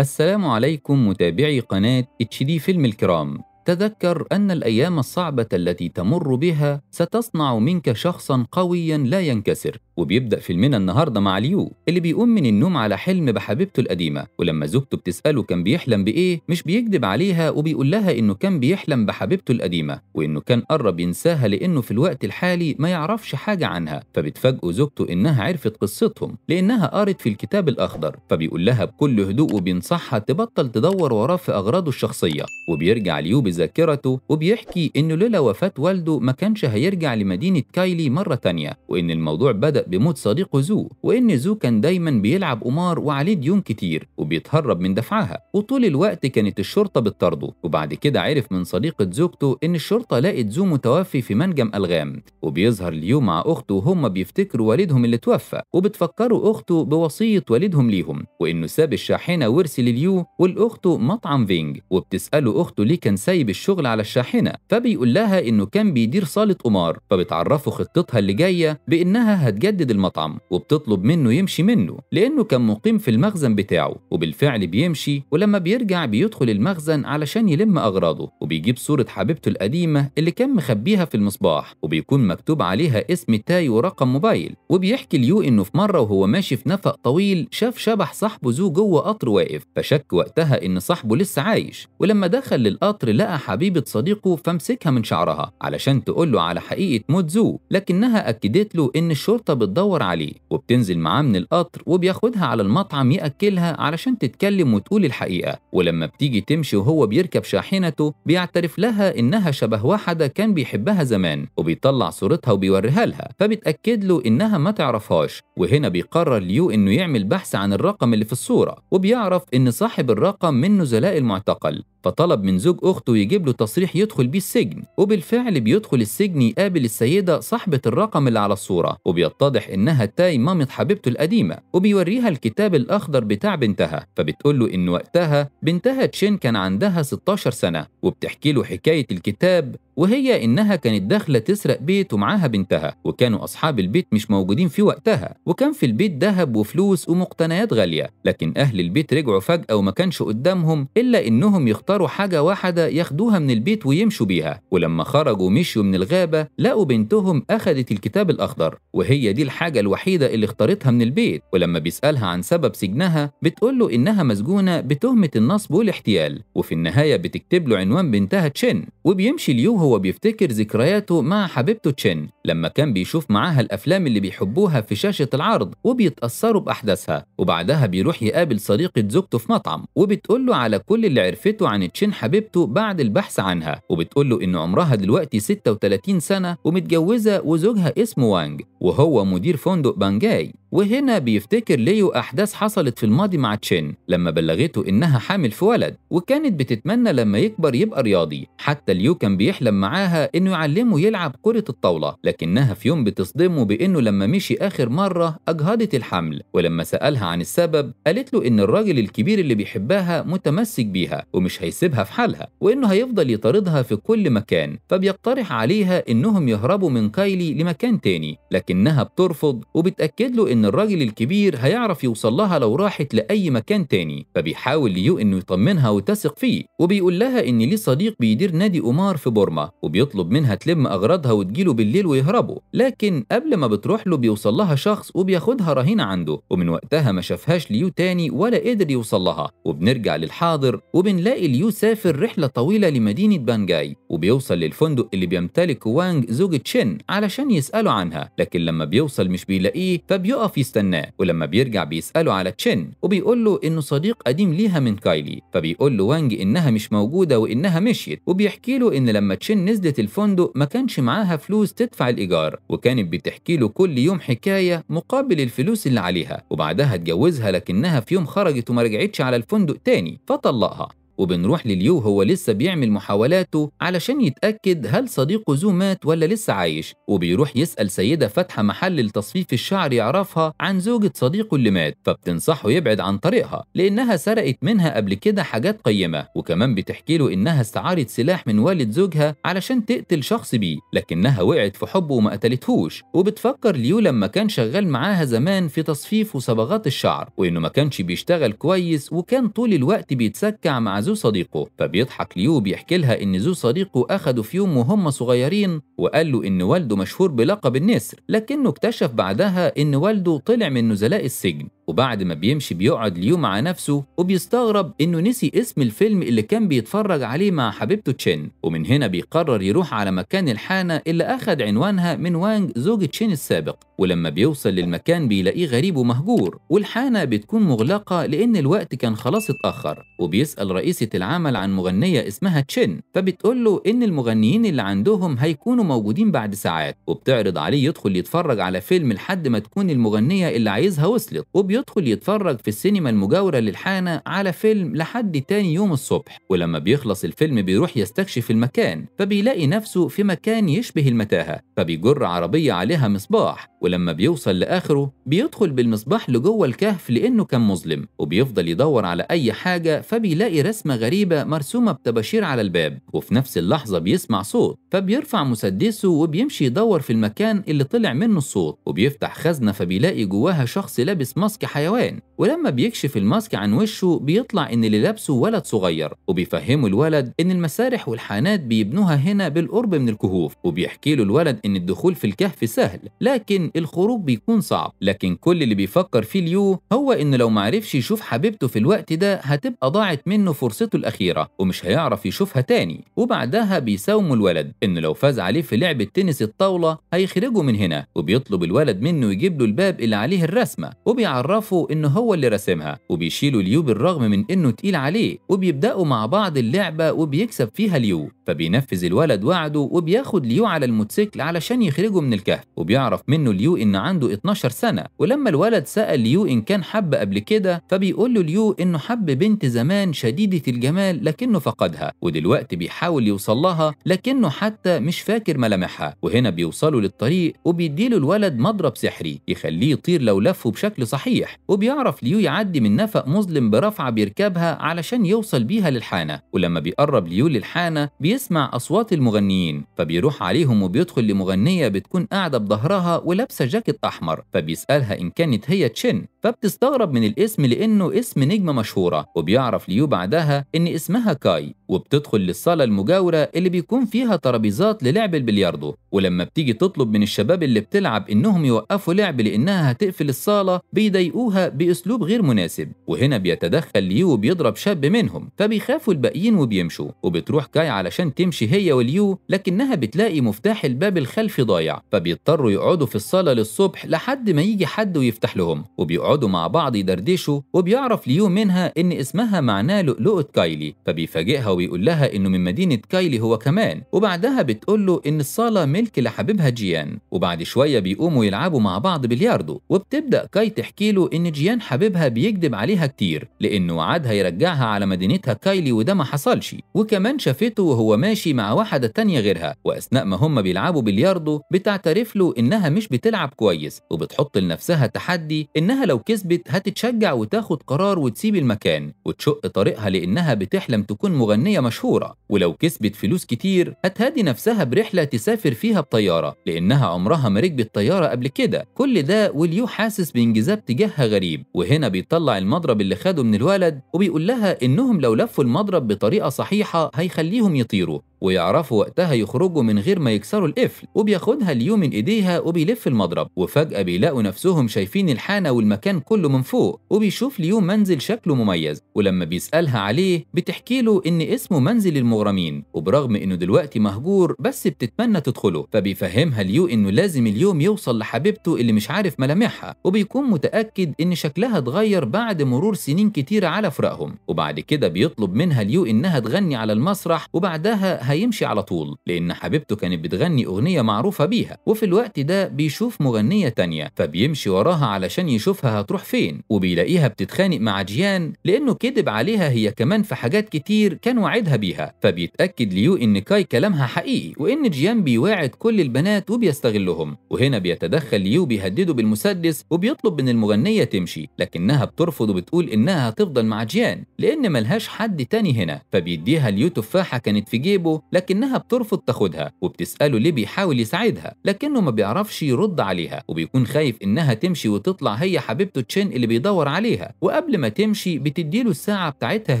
السلام عليكم متابعي قناة اتش دي فيلم الكرام تذكر أن الأيام الصعبة التي تمر بها ستصنع منك شخصا قويا لا ينكسر وبيبدأ فيلمنا النهاردة مع ليو اللي بيقوم من النوم على حلم بحبيبته القديمة ولما زوجته بتسأله كان بيحلم بإيه مش بيكذب عليها وبيقول لها إنه كان بيحلم بحبيبته القديمة وإنه كان قرب ينساها لأنه في الوقت الحالي ما يعرفش حاجة عنها فبتفاجئه زوجته إنها عرفت قصتهم لأنها قرت في الكتاب الأخضر فبيقول لها بكل هدوء وبينصحها تبطل تدور وراه في أغراضه الشخصية وبيرجع ليو ذاكرته وبيحكي إنه لولا وفاة والده ما كانش هيرجع لمدينة كايلي مرة تانية وإن الموضوع بدأ بموت صديقه زو وإن زو كان دايما بيلعب قمار وعليه ديون كتير وبيتهرب من دفعها وطول الوقت كانت الشرطة بتطارده وبعد كده عرف من صديقة زوجته إن الشرطة لقت زو متوفي في منجم ألغام وبيظهر ليو مع أخته وهم بيفتكروا والدهم اللي توفى وبتفكروا أخته بوصية والدهم ليهم وإنه ساب الشاحنة ورث لليو والاخته مطعم فينج وبتسأله أخته ليه كان سايب بالشغل على الشاحنه فبيقول لها انه كان بيدير صاله قمار فبتعرفه خطتها اللي جايه بانها هتجدد المطعم وبتطلب منه يمشي منه لانه كان مقيم في المخزن بتاعه وبالفعل بيمشي ولما بيرجع بيدخل المخزن علشان يلم اغراضه وبيجيب صوره حبيبته القديمه اللي كان مخبيها في المصباح وبيكون مكتوب عليها اسم تاي ورقم موبايل وبيحكي ليو انه في مره وهو ماشي في نفق طويل شاف شبح صاحبه زو جوه قطر واقف فشك وقتها ان صاحبه لسه عايش ولما دخل للقطر لقى حبيبة صديقه فمسكها من شعرها علشان تقول له على حقيقة موت زو لكنها أكدت له إن الشرطة بتدور عليه وبتنزل معاه من القطر وبياخدها على المطعم يأكلها علشان تتكلم وتقول الحقيقة ولما بتيجي تمشي وهو بيركب شاحنته بيعترف لها إنها شبه واحدة كان بيحبها زمان وبيطلع صورتها وبيوريها لها فبتأكد له إنها ما تعرفهاش وهنا بيقرر ليو إنه يعمل بحث عن الرقم اللي في الصورة وبيعرف إن صاحب الرقم من نزلاء المعتقل فطلب من زوج أخته يجيب له تصريح يدخل بيه السجن وبالفعل بيدخل السجن يقابل السيدة صاحبة الرقم اللي على الصورة وبيتضح إنها تاي مامة حبيبته القديمة وبيوريها الكتاب الأخضر بتاع بنتها فبتقول له إن وقتها بنتها تشين كان عندها 16 سنة وبتحكي له حكاية الكتاب وهي إنها كانت داخلة تسرق بيت ومعاها بنتها وكانوا أصحاب البيت مش موجودين في وقتها وكان في البيت ذهب وفلوس ومقتنيات غالية لكن أهل البيت رجعوا فجأة وما كانش قدامهم إلا إنهم يختاروا حاجة واحدة ياخدوها من البيت ويمشوا بيها ولما خرجوا ومشوا من الغابة لقوا بنتهم أخدت الكتاب الأخضر وهي دي الحاجة الوحيدة اللي اختارتها من البيت ولما بيسألها عن سبب سجنها بتقول له إنها مسجونة بتهمة النصب والاحتيال وفي النهاية بتكتب له عنوان بنتها تشين وبيمشي اليوه وهو بيفتكر ذكرياته مع حبيبته تشين لما كان بيشوف معاها الأفلام اللي بيحبوها في شاشة العرض وبيتأثروا بأحداثها وبعدها بيروح يقابل صديقة زوجته في مطعم وبتقول له على كل اللي عرفته عن تشين حبيبته بعد البحث عنها وبتقول له إن عمرها دلوقتي 36 سنة ومتجوزة وزوجها اسمه وانج وهو مدير فندق بانجاي وهنا بيفتكر ليو أحداث حصلت في الماضي مع تشين لما بلغته إنها حامل في ولد وكانت بتتمنى لما يكبر يبقى رياضي حتى ليو كان بيحلم معاها إنه يعلمه يلعب كرة الطاولة لكنها في يوم بتصدمه بإنه لما مشي آخر مرة أجهضت الحمل ولما سألها عن السبب قالت له إن الراجل الكبير اللي بيحبها متمسك بيها ومش هيسيبها في حالها وإنه هيفضل يطاردها في كل مكان فبيقترح عليها إنهم يهربوا من كايلي لمكان تاني لكن لكنها بترفض وبتأكد له إن الراجل الكبير هيعرف يوصل لها لو راحت لأي مكان تاني فبيحاول ليو إنه يطمنها وتثق فيه وبيقول لها إن ليه صديق بيدير نادي قمار في بورما وبيطلب منها تلم أغراضها وتجيله بالليل ويهربوا لكن قبل ما بتروح له بيوصل لها شخص وبياخدها رهينة عنده ومن وقتها ما شافهاش ليو تاني ولا قدر يوصل لها وبنرجع للحاضر وبنلاقي ليو سافر رحلة طويلة لمدينة بانجاي وبيوصل للفندق اللي بيمتلكه وانج زوج تشين علشان يسأله عنها لكن لكن لما بيوصل مش بيلاقيه فبيقف يستناه ولما بيرجع بيسأله على تشين وبيقول له إنه صديق قديم ليها من كايلي فبيقول له وانج إنها مش موجودة وإنها مشيت وبيحكي له إن لما تشين نزلت الفندق ما كانش معاها فلوس تدفع الإيجار وكانت بتحكي له كل يوم حكاية مقابل الفلوس اللي عليها وبعدها اتجوزها لكنها في يوم خرجت وما رجعتش على الفندق تاني فطلقها وبنروح لليو هو لسه بيعمل محاولاته علشان يتأكد هل صديقه زو مات ولا لسه عايش وبيروح يسأل سيدة فاتحة محل لتصفيف الشعر يعرفها عن زوجة صديقه اللي مات فبتنصحه يبعد عن طريقها لأنها سرقت منها قبل كده حاجات قيمة وكمان بتحكي له إنها استعارت سلاح من والد زوجها علشان تقتل شخص بيه لكنها وقعت في حبه وما قتلتهوش وبتفكر ليو لما كان شغال معاها زمان في تصفيف وصبغات الشعر وإنه ما كانش بيشتغل كويس وكان طول الوقت بيتسكع مع زو صديقه فبيضحك ليو وبيحكي لها إن زو صديقه أخده في يوم وهم صغيرين وقال له إن والده مشهور بلقب النسر لكنه اكتشف بعدها إن والده طلع من نزلاء السجن وبعد ما بيمشي بيقعد ليو مع نفسه وبيستغرب انه نسي اسم الفيلم اللي كان بيتفرج عليه مع حبيبته تشين ومن هنا بيقرر يروح على مكان الحانة اللي اخد عنوانها من وانج زوج تشين السابق ولما بيوصل للمكان بيلاقيه غريب ومهجور والحانة بتكون مغلقة لان الوقت كان خلاص اتأخر وبيسأل رئيس رئيسة العمل عن مغنية اسمها تشين فبتقول له إن المغنيين اللي عندهم هيكونوا موجودين بعد ساعات وبتعرض عليه يدخل يتفرج على فيلم لحد ما تكون المغنية اللي عايزها وصلت وبيدخل يتفرج في السينما المجاورة للحانة على فيلم لحد تاني يوم الصبح ولما بيخلص الفيلم بيروح يستكشف المكان فبيلاقي نفسه في مكان يشبه المتاهة فبيجر عربية عليها مصباح ولما بيوصل لآخره بيدخل بالمصباح لجوه الكهف لأنه كان مظلم وبيفضل يدور على أي حاجة فبيلاقي رسم رسمة غريبة مرسومة بتباشير على الباب وفي نفس اللحظة بيسمع صوت فبيرفع مسدسه وبيمشي يدور في المكان اللي طلع منه الصوت وبيفتح خزنة فبيلاقي جواها شخص لابس ماسك حيوان ولما بيكشف الماسك عن وشه بيطلع إن اللي لابسه ولد صغير وبيفهمه الولد إن المسارح والحانات بيبنوها هنا بالقرب من الكهوف وبيحكي له الولد إن الدخول في الكهف سهل لكن الخروج بيكون صعب لكن كل اللي بيفكر فيه اليو هو إنه لو معرفش يشوف حبيبته في الوقت ده هتبقى ضاعت منه فرصة فرصته الأخيرة ومش هيعرف يشوفها تاني وبعدها بيساوموا الولد إنه لو فاز عليه في لعبة تنس الطاولة هيخرجه من هنا وبيطلب الولد منه يجيب له الباب اللي عليه الرسمة وبيعرفه إنه هو اللي رسمها وبيشيلوا ليو بالرغم من إنه تقيل عليه وبيبدأوا مع بعض اللعبة وبيكسب فيها ليو فبينفذ الولد وعده وبياخد ليو على الموتوسيكل علشان يخرجه من الكهف وبيعرف منه ليو ان عنده 12 سنه ولما الولد سال ليو ان كان حب قبل كده فبيقول له ليو انه حب بنت زمان شديده الجمال لكنه فقدها ودلوقتي بيحاول يوصل لها لكنه حتى مش فاكر ملامحها وهنا بيوصلوا للطريق وبيديله الولد مضرب سحري يخليه يطير لو لفه بشكل صحيح وبيعرف ليو يعدي من نفق مظلم برفعه بيركبها علشان يوصل بيها للحانه ولما بيقرب ليو للحانه بي بيسمع أصوات المغنيين فبيروح عليهم وبيدخل لمغنية بتكون قاعدة بظهرها ولابسة جاكيت أحمر فبيسألها إن كانت هي تشين فبتستغرب من الاسم لأنه اسم نجمة مشهورة وبيعرف ليو بعدها إن اسمها كاي وبتدخل للصالة المجاورة اللي بيكون فيها ترابيزات للعب البلياردو ولما بتيجي تطلب من الشباب اللي بتلعب إنهم يوقفوا لعب لأنها هتقفل الصالة بيضايقوها بأسلوب غير مناسب وهنا بيتدخل ليو وبيضرب شاب منهم فبيخافوا الباقيين وبيمشوا وبتروح كاي علشان تمشي هي وليو لكنها بتلاقي مفتاح الباب الخلفي ضايع فبيضطروا يقعدوا في الصالة للصبح لحد ما يجي حد ويفتح لهم وبيقعدوا مع بعض يدردشوا وبيعرف ليو منها إن اسمها معناه لؤلؤة كايلي فبيفاجئها ويقول لها إنه من مدينة كايلي هو كمان وبعدها بتقول له إن الصالة ملك لحبيبها جيان وبعد شوية بيقوموا يلعبوا مع بعض بلياردو وبتبدأ كاي تحكي له إن جيان حبيبها بيكذب عليها كتير لأنه وعدها يرجعها على مدينتها كايلي وده ما حصلش وكمان شافته وهو ماشي مع واحدة تانية غيرها وأثناء ما هم بيلعبوا بلياردو بتعترف له إنها مش بتلعب كويس وبتحط لنفسها تحدي إنها لو كسبت هتتشجع وتاخد قرار وتسيب المكان وتشق طريقها لأنها بتحلم تكون مغنية فنية مشهورة ولو كسبت فلوس كتير هتهادي نفسها برحلة تسافر فيها بطيارة لأنها عمرها ما ركبت طيارة قبل كده كل ده وليو حاسس بانجذاب تجاهها غريب وهنا بيطلع المضرب اللي خده من الولد وبيقول لها إنهم لو لفوا المضرب بطريقة صحيحة هيخليهم يطيروا ويعرفوا وقتها يخرجوا من غير ما يكسروا القفل وبياخدها ليو من ايديها وبيلف المضرب وفجأة بيلاقوا نفسهم شايفين الحانة والمكان كله من فوق وبيشوف ليو منزل شكله مميز ولما بيسألها عليه بتحكي له ان اسمه منزل المغرمين وبرغم انه دلوقتي مهجور بس بتتمنى تدخله فبيفهمها ليو انه لازم اليوم يوصل لحبيبته اللي مش عارف ملامحها وبيكون متأكد ان شكلها اتغير بعد مرور سنين كتيرة على فراقهم وبعد كده بيطلب منها ليو انها تغني على المسرح وبعدها هيمشي على طول لأن حبيبته كانت بتغني أغنية معروفة بيها وفي الوقت ده بيشوف مغنية تانية فبيمشي وراها علشان يشوفها هتروح فين وبيلاقيها بتتخانق مع جيان لأنه كذب عليها هي كمان في حاجات كتير كان وعدها بيها فبيتأكد ليو إن كاي كلامها حقيقي وإن جيان بيواعد كل البنات وبيستغلهم وهنا بيتدخل ليو بيهدده بالمسدس وبيطلب من المغنية تمشي لكنها بترفض وبتقول إنها هتفضل مع جيان لأن ملهاش حد تاني هنا فبيديها ليو تفاحة كانت في جيبه لكنها بترفض تاخدها وبتسأله ليه بيحاول يساعدها لكنه ما بيعرفش يرد عليها وبيكون خايف إنها تمشي وتطلع هي حبيبته تشين اللي بيدور عليها وقبل ما تمشي بتديله الساعة بتاعتها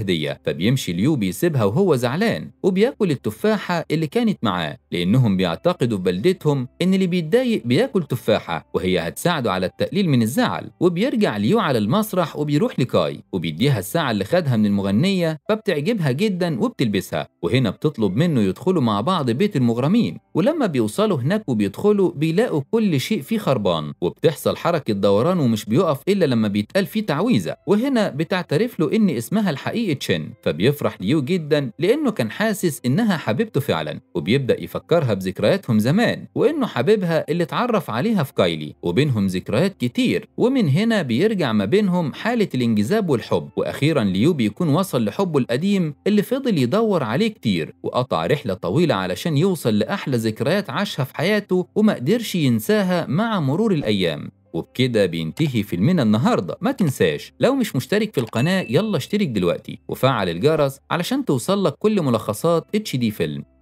هدية فبيمشي ليو بيسيبها وهو زعلان وبياكل التفاحة اللي كانت معاه لأنهم بيعتقدوا في بلدتهم إن اللي بيتضايق بياكل تفاحة وهي هتساعده على التقليل من الزعل وبيرجع ليو على المسرح وبيروح لكاي وبيديها الساعة اللي خدها من المغنية فبتعجبها جدا وبتلبسها وهنا بتطلب منه منه يدخلوا مع بعض بيت المغرمين ولما بيوصلوا هناك وبيدخلوا بيلاقوا كل شيء فيه خربان وبتحصل حركة دوران ومش بيقف إلا لما بيتقال فيه تعويذة وهنا بتعترف له إن اسمها الحقيقي تشين فبيفرح ليو جدا لأنه كان حاسس إنها حبيبته فعلا وبيبدأ يفكرها بذكرياتهم زمان وإنه حبيبها اللي اتعرف عليها في كايلي وبينهم ذكريات كتير ومن هنا بيرجع ما بينهم حالة الانجذاب والحب وأخيرا ليو بيكون وصل لحبه القديم اللي فضل يدور عليه كتير وقطع رحلة طويلة علشان يوصل لأحلى ذكريات عاشها في حياته وما قدرش ينساها مع مرور الأيام وبكده بينتهي فيلمنا النهارده ما تنساش لو مش مشترك في القناة يلا اشترك دلوقتي وفعل الجرس علشان توصلك كل ملخصات اتش دي فيلم